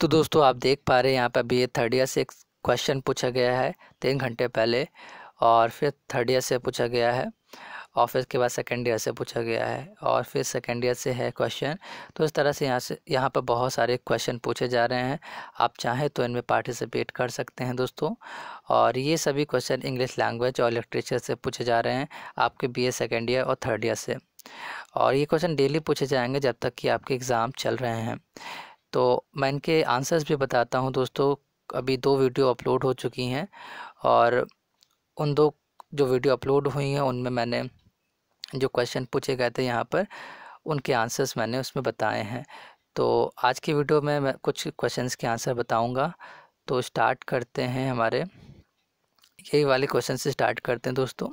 तो दोस्तों आप देख पा रहे हैं यहाँ पर अभी ये थर्ड ईयर से एक क्वेश्चन पूछा गया है तीन घंटे पहले और फिर थर्ड ईयर से पूछा गया है और फिर उसके बाद सेकेंड ईयर से पूछा गया है और फिर सेकेंड ईयर से है क्वेश्चन तो इस तरह से यहाँ से यहाँ पर बहुत सारे क्वेश्चन पूछे जा रहे हैं आप चाहें तो इनमें पार्टिसिपेट कर सकते हैं दोस्तों और ये सभी क्वेश्चन इंग्लिश लैंग्वेज और लिटरेचर से पूछे जा रहे हैं आपके बी ए सेकेंड ईयर और थर्ड ईयर से और ये क्वेश्चन डेली पूछे जाएंगे जब तक कि आपके एग्ज़ाम चल रहे हैं तो मैं इनके आंसर्स भी बताता हूँ दोस्तों अभी दो वीडियो अपलोड हो चुकी हैं और उन दो जो वीडियो अपलोड हुई हैं उनमें मैंने जो क्वेश्चन पूछे गए थे यहाँ पर उनके आंसर्स मैंने उसमें बताए हैं तो आज की वीडियो में मैं कुछ क्वेश्चंस के आंसर बताऊंगा तो स्टार्ट करते हैं हमारे यही वाले क्वेश्चन से स्टार्ट करते हैं दोस्तों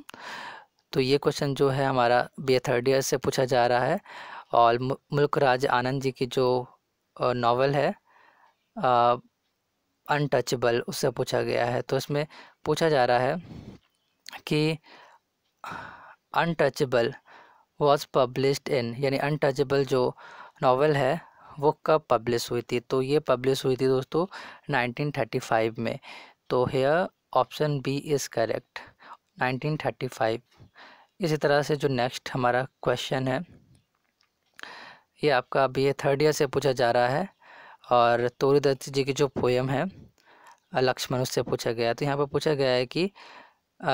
तो ये क्वेश्चन जो है हमारा बी थर्ड ईयर से पूछा जा रहा है और मुल्क राज आनंद जी की जो नावल है अनटचबल उससे पूछा गया है तो इसमें पूछा जा रहा है कि अनटचबल वॉज पब्लिश्ड इन यानी अनटचबल जो नावल है वो कब पब्लिश हुई थी तो ये पब्लिश हुई थी दोस्तों 1935 में तो here option B is correct 1935 इसी तरह से जो नेक्स्ट हमारा क्वेश्चन है ये आपका बी ए थर्ड ईयर से पूछा जा रहा है और तोरीदत्त जी की जो पोएम है लक्ष्मण उससे पूछा गया तो यहाँ पर पूछा गया है कि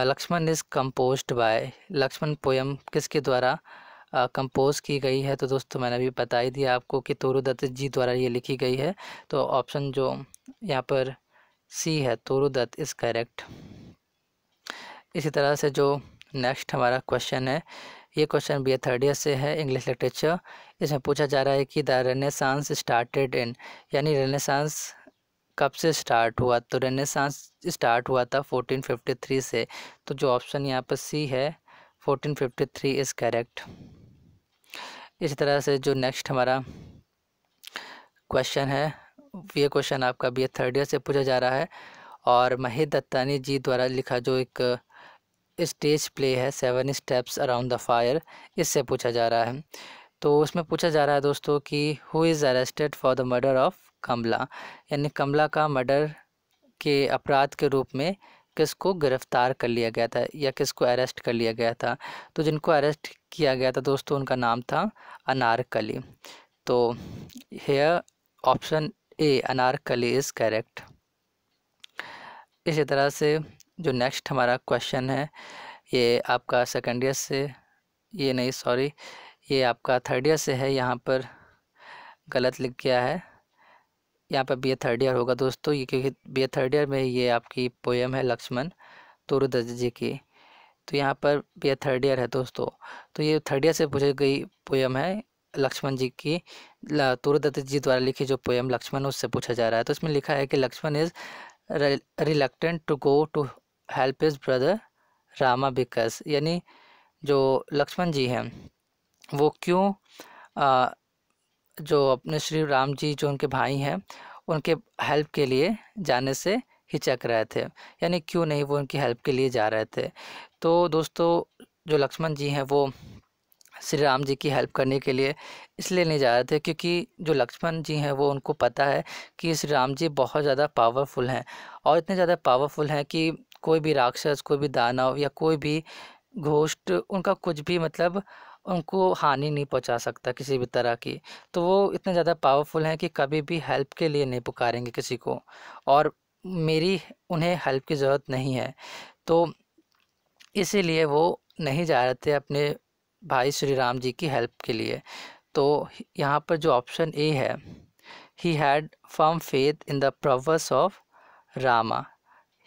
Laxman is compose by Laxman poem किसके द्वारा कंपोज की गई है तो दोस्तों मैंने अभी बता ही दिया आपको कि तोरुदत्त जी द्वारा ये लिखी गई है तो ऑप्शन जो यहाँ पर सी है तोरुदत्त इज़ करेक्ट इसी तरह से जो नेक्स्ट हमारा क्वेश्चन है ये क्वेश्चन बी थर्ड ईयर से है इंग्लिश लिटरेचर इसमें पूछा जा रहा है कि द रेनेसांस स्टार्टेड इन यानी रेनेसांस कब से स्टार्ट हुआ तो रेनेसांस स्टार्ट हुआ था 1453 से तो जो ऑप्शन यहाँ पर सी है 1453 इज़ करेक्ट इसी तरह से जो नेक्स्ट हमारा क्वेश्चन है ये क्वेश्चन आपका बी थर्ड ईयर से पूछा जा रहा है और महिद दत्तानी जी द्वारा लिखा जो एक स्टेज प्ले है seven steps around the fire इससे पूछा जा रहा है तो उसमें पूछा जा रहा है दोस्तों कि who is arrested for the murder of Kamala यानी कमला का मर्डर के अपराध के रूप में किसको गिरफ्तार कर लिया गया था या किसको अरेस्ट कर लिया गया था तो जिनको अरेस्ट किया गया था दोस्तों उनका नाम था अनारकली तो here option A Anarkali is correct इसी तरह से जो नेक्स्ट हमारा क्वेश्चन है ये आपका सेकेंड ईयर से ये नहीं सॉरी ये आपका थर्ड ईयर से है यहाँ पर गलत लिख गया है यहाँ पर बी ए थर्ड ईयर होगा दोस्तों ये क्योंकि बी ए थर्ड ईयर में ये आपकी पोएम है लक्ष्मण तुरुदत्त जी की तो यहाँ पर बी ए थर्ड ईयर है दोस्तों तो ये थर्ड ईयर से पूछी गई पोएम है लक्ष्मण जी की तुरुदत्त जी द्वारा लिखी जो पोएम लक्ष्मण उससे पूछा जा रहा है तो इसमें लिखा है कि Laxman is reluctant to go to help his brother Rama because यानी जो लक्ष्मण जी हैं वो क्यों आ, जो अपने श्री राम जी जो उनके भाई हैं उनके हेल्प के लिए जाने से हिचक रहे थे यानी क्यों नहीं वो उनकी हेल्प के लिए जा रहे थे तो दोस्तों जो लक्ष्मण जी हैं वो श्री राम जी की हेल्प करने के लिए इसलिए नहीं जा रहे थे क्योंकि जो लक्ष्मण जी हैं वो उनको पता है कि श्री राम जी बहुत ज़्यादा पावरफुल हैं और इतने ज़्यादा पावरफुल हैं कि कोई भी राक्षस कोई भी दानव या कोई भी घोष्ट उनका कुछ भी मतलब उनको हानि नहीं पहुंचा सकता किसी भी तरह की तो वो इतने ज़्यादा पावरफुल हैं कि कभी भी हेल्प के लिए नहीं पुकारेंगे किसी को और मेरी उन्हें हेल्प की ज़रूरत नहीं है तो इसीलिए वो नहीं जा रहे थे अपने भाई श्री राम जी की हेल्प के लिए तो यहाँ पर जो ऑप्शन ए है he had firm faith in the prowess of Rama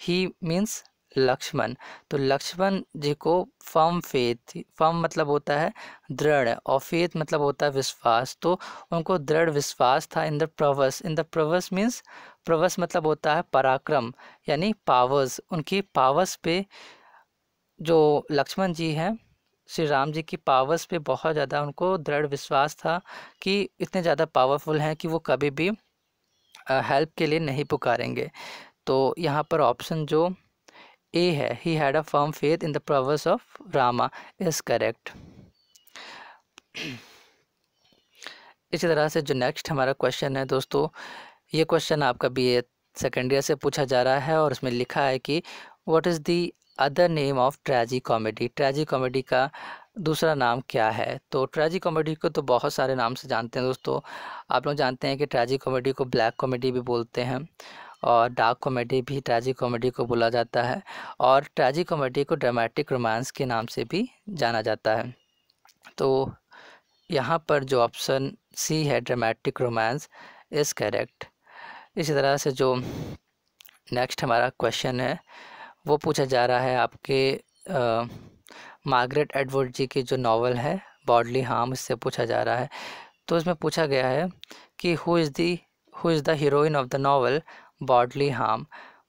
he means Laxman तो लक्ष्मण जी को फर्म फेथ फर्म मतलब होता है दृढ़ और फेथ मतलब होता है विश्वास तो उनको दृढ़ विश्वास था in the prowess in the prowess means prowess मतलब होता है पराक्रम यानी पावर्स उनकी पावर्स पे जो लक्ष्मण जी हैं श्री राम जी की पावर्स पे बहुत ज़्यादा उनको दृढ़ विश्वास था कि इतने ज़्यादा पावरफुल हैं कि वो कभी भी हेल्प के लिए नहीं पुकारेंगे तो यहाँ पर ऑप्शन जो ए है he had a firm faith in the prowess of Rama is correct इसी तरह से जो नेक्स्ट हमारा क्वेश्चन है दोस्तों ये क्वेश्चन आपका बी ए सेकेंड ईयर से पूछा जा रहा है और उसमें लिखा है कि what is the other name of tragicomedy tragicomedy का दूसरा नाम क्या है तो ट्रेजी कॉमेडी को तो बहुत सारे नाम से जानते हैं दोस्तों आप लोग जानते हैं कि ट्रेजी कॉमेडी को ब्लैक कॉमेडी भी बोलते हैं और डार्क कॉमेडी भी ट्रैजिक कॉमेडी को बोला जाता है और ट्रैजिक कॉमेडी को ड्रामेटिक रोमांस के नाम से भी जाना जाता है तो यहाँ पर जो ऑप्शन सी है ड्रामेटिक रोमांस इज़ करेक्ट इसी तरह से जो नेक्स्ट हमारा क्वेश्चन है वो पूछा जा रहा है आपके मार्गरेट एडवर्ड जी की जो नावल है बॉडली हार्म इससे पूछा जा रहा है तो इसमें पूछा गया है कि who is the who is the heroine of the novel bodily harm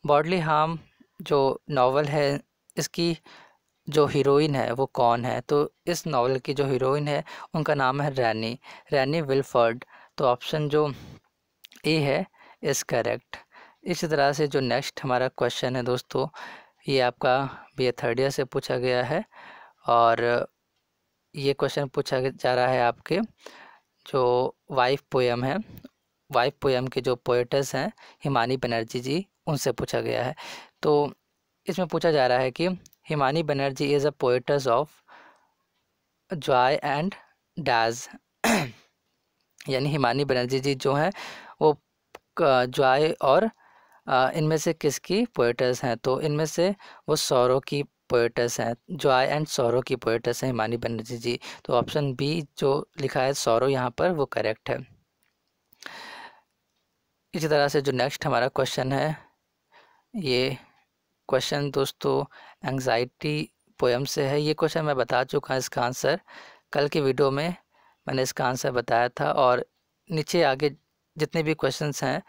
bodily harm जो नावल है इसकी जो हीरोइन है वो कौन है तो इस नावल की जो हीरोइन है उनका नाम है रैनी रैनी विलफर्ड तो ऑप्शन जो ए है इस करेक्ट इसी तरह से जो नेक्स्ट हमारा क्वेश्चन है दोस्तों ये आपका बी ए थर्ड ईयर से पूछा गया है और ये क्वेश्चन पूछा जा रहा है आपके जो वाइफ पोएम है वाइफ पोएम के जो पोएटस हैं हिमानी बनर्जी जी उनसे पूछा गया है तो इसमें पूछा जा रहा है कि Himani Banerjee is a poetess of joy and डाज यानी हिमानी बनर्जी जी जो हैं वो जॉय और इनमें से किसकी पोएटस हैं तो इनमें से वो सौरों की पोएटस हैं जॉय एंड सौरव की पोएटस हैं हिमानी बनर्जी जी तो ऑप्शन बी जो लिखा है सौरव यहाँ पर वो करेक्ट है इसी तरह से जो नेक्स्ट हमारा क्वेश्चन है ये क्वेश्चन दोस्तों एंगजाइटी पोएम से है ये क्वेश्चन मैं बता चुका हूँ इसका आंसर कल की वीडियो में मैंने इसका आंसर बताया था और नीचे आगे जितने भी क्वेश्चन हैं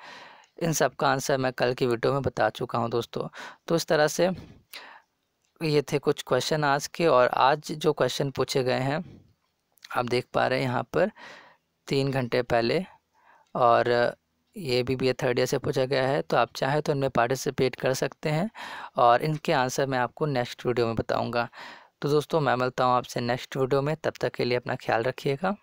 इन सब का आंसर मैं कल की वीडियो में बता चुका हूँ दोस्तों तो इस तरह से ये थे कुछ क्वेश्चन आज के और आज जो क्वेश्चन पूछे गए हैं आप देख पा रहे हैं यहाँ पर तीन घंटे पहले और ये भी बी थर्ड ईयर से पूछा गया है तो आप चाहें तो इनमें पार्टिसिपेट कर सकते हैं और इनके आंसर मैं आपको नेक्स्ट वीडियो में बताऊँगा तो दोस्तों मैं मिलता हूँ आपसे नेक्स्ट वीडियो में तब तक के लिए अपना ख्याल रखिएगा